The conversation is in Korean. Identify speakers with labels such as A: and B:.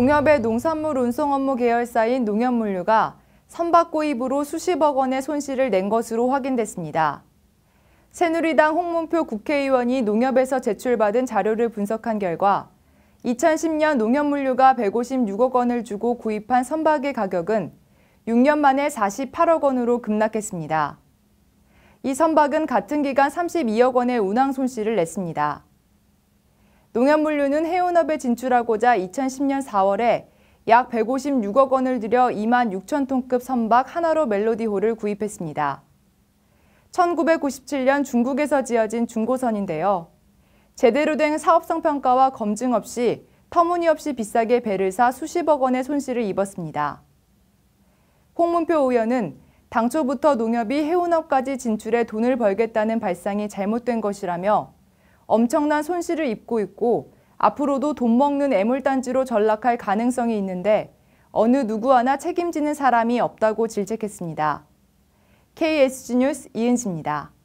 A: 농협의 농산물 운송 업무 계열사인 농협물류가 선박 고입으로 수십억 원의 손실을 낸 것으로 확인됐습니다. 새누리당 홍문표 국회의원이 농협에서 제출받은 자료를 분석한 결과 2010년 농협물류가 156억 원을 주고 구입한 선박의 가격은 6년 만에 48억 원으로 급락했습니다. 이 선박은 같은 기간 32억 원의 운항 손실을 냈습니다. 농협물류는 해운업에 진출하고자 2010년 4월에 약 156억 원을 들여 2만 6천 톤급 선박 하나로 멜로디호를 구입했습니다. 1997년 중국에서 지어진 중고선인데요. 제대로 된 사업성 평가와 검증 없이 터무니없이 비싸게 배를 사 수십억 원의 손실을 입었습니다. 홍문표 의원은 당초부터 농협이 해운업까지 진출해 돈을 벌겠다는 발상이 잘못된 것이라며 엄청난 손실을 입고 있고 앞으로도 돈 먹는 애물단지로 전락할 가능성이 있는데 어느 누구 하나 책임지는 사람이 없다고 질책했습니다. KSG 뉴스 이은지입니다.